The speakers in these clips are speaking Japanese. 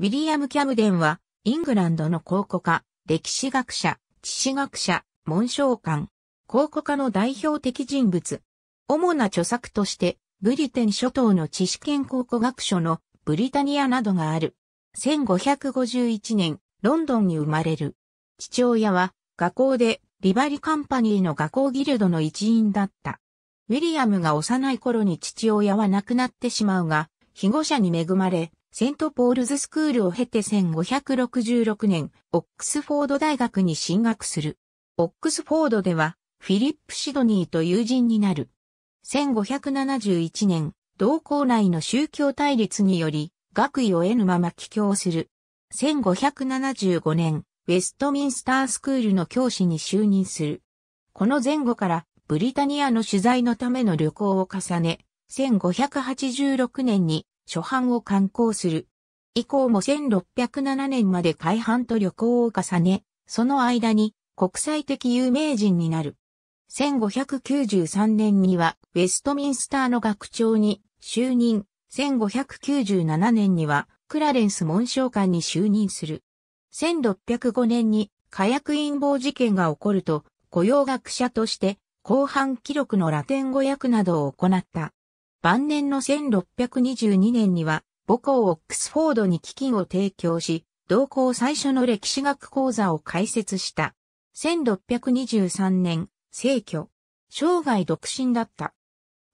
ウィリアム・キャムデンは、イングランドの考古家、歴史学者、地史学者、文章官、考古家の代表的人物。主な著作として、ブリテン諸島の知識圏考古学書のブリタニアなどがある。1551年、ロンドンに生まれる。父親は、学校で、リバリカンパニーの学校ギルドの一員だった。ウィリアムが幼い頃に父親は亡くなってしまうが、被護者に恵まれ、セントポールズスクールを経て1566年、オックスフォード大学に進学する。オックスフォードでは、フィリップ・シドニーと友人になる。1571年、同校内の宗教対立により、学位を得ぬまま帰郷する。1575年、ウェストミンスタースクールの教師に就任する。この前後から、ブリタニアの取材のための旅行を重ね、1586年に初版を刊行する。以降も1607年まで改版と旅行を重ね、その間に国際的有名人になる。1593年にはウェストミンスターの学長に就任。1597年にはクラレンス文章官に就任する。1605年に火薬陰謀事件が起こると、雇用学者として、後半記録のラテン語訳などを行った。晩年の1622年には、母校オックスフォードに基金を提供し、同校最初の歴史学講座を開設した。1623年、逝去。生涯独身だった。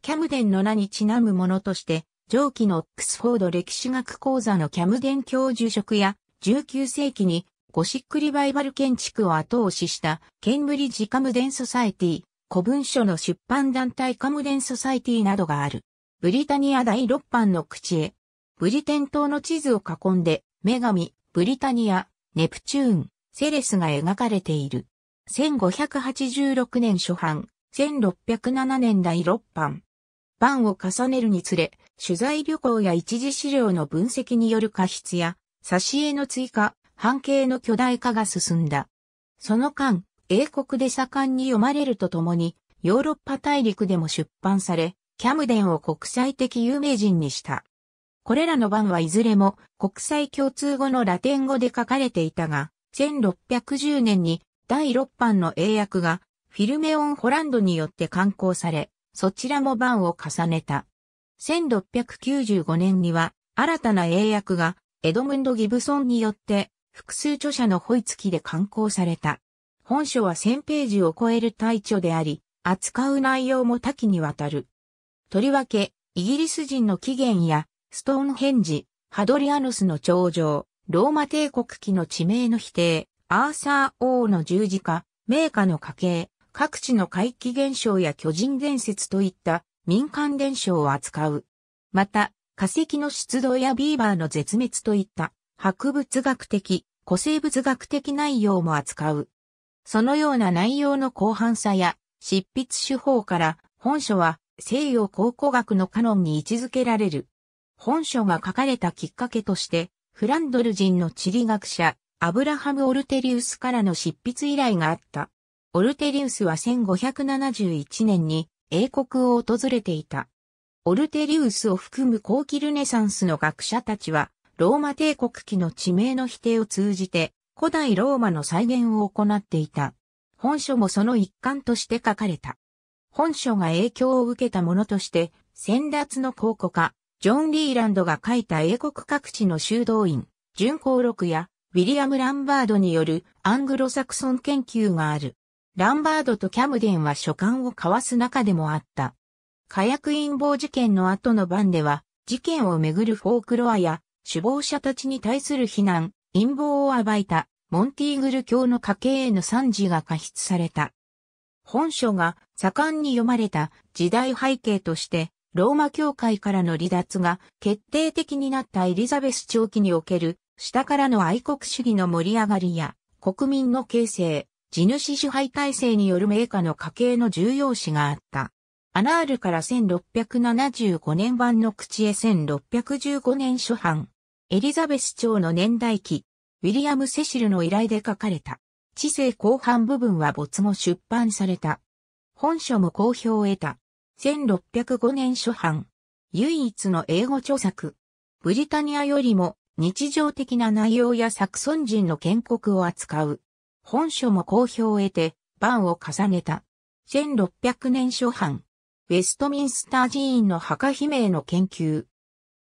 キャムデンの名にちなむものとして、上記のオックスフォード歴史学講座のキャムデン教授職や、19世紀にゴシックリバイバル建築を後押ししたケンブリッジカムデンソサイティ、古文書の出版団体カムデンソサイティなどがある。ブリタニア第6版の口へ。ブリテン島の地図を囲んで、女神、ブリタニア、ネプチューン、セレスが描かれている。1586年初版、1607年第6版。版を重ねるにつれ、取材旅行や一時資料の分析による過失や、挿絵の追加、半径の巨大化が進んだ。その間、英国で盛んに読まれるとともに、ヨーロッパ大陸でも出版され、キャムデンを国際的有名人にした。これらの版はいずれも国際共通語のラテン語で書かれていたが、1610年に第6版の英訳がフィルメオン・ホランドによって刊行され、そちらも版を重ねた。1695年には新たな英訳がエドムンド・ギブソンによって複数著者のホイツキで刊行された。本書は1000ページを超える大著であり、扱う内容も多岐にわたる。とりわけ、イギリス人の起源や、ストーンヘンジ、ハドリアノスの頂上、ローマ帝国期の地名の否定、アーサー王の十字架、名家の家系、各地の怪奇現象や巨人伝説といった民間伝承を扱う。また、化石の出土やビーバーの絶滅といった博物学的、古生物学的内容も扱う。そのような内容の広範さや執筆手法から本書は西洋考古学のカノンに位置づけられる。本書が書かれたきっかけとして、フランドル人の地理学者、アブラハム・オルテリウスからの執筆依頼があった。オルテリウスは1571年に英国を訪れていた。オルテリウスを含む後期ルネサンスの学者たちは、ローマ帝国期の地名の否定を通じて、古代ローマの再現を行っていた。本書もその一環として書かれた。本書が影響を受けたものとして、先達の考古家、ジョン・リーランドが書いた英国各地の修道院、巡行録や、ウィリアム・ランバードによるアングロサクソン研究がある。ランバードとキャムデンは書簡を交わす中でもあった。火薬陰謀事件の後の晩では、事件をめぐるフォークロアや、首謀者たちに対する非難、陰謀を暴いた、モンティーグル教の家系への賛辞が過失された。本書が盛んに読まれた時代背景として、ローマ教会からの離脱が決定的になったエリザベス長期における下からの愛国主義の盛り上がりや国民の形成、地主支配体制による名家の家系の重要視があった。アナールから1675年版の口へ1615年初版。エリザベス朝の年代記、ウィリアム・セシルの依頼で書かれた。知性後半部分は没後出版された。本書も好評を得た。1605年初版。唯一の英語著作。ブリタニアよりも日常的な内容やサクソン人の建国を扱う。本書も好評を得て、版を重ねた。1600年初版。ウェストミンスター寺院の墓碑鳴の研究。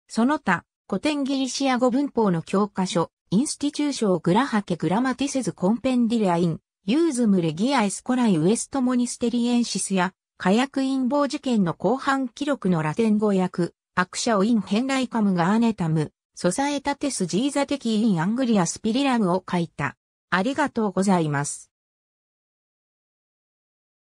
その他、古典ギリシア語文法の教科書、インスティチューショーグラハケグラマティセズコンペンディレアイン、ユーズムレギアエスコライウエストモニステリエンシスや、火薬陰謀事件の後半記録のラテン語訳、アクシャオインヘンライカムガーネタム、ソサエタテスジーザテキインアングリアスピリラムを書いた。ありがとうございます。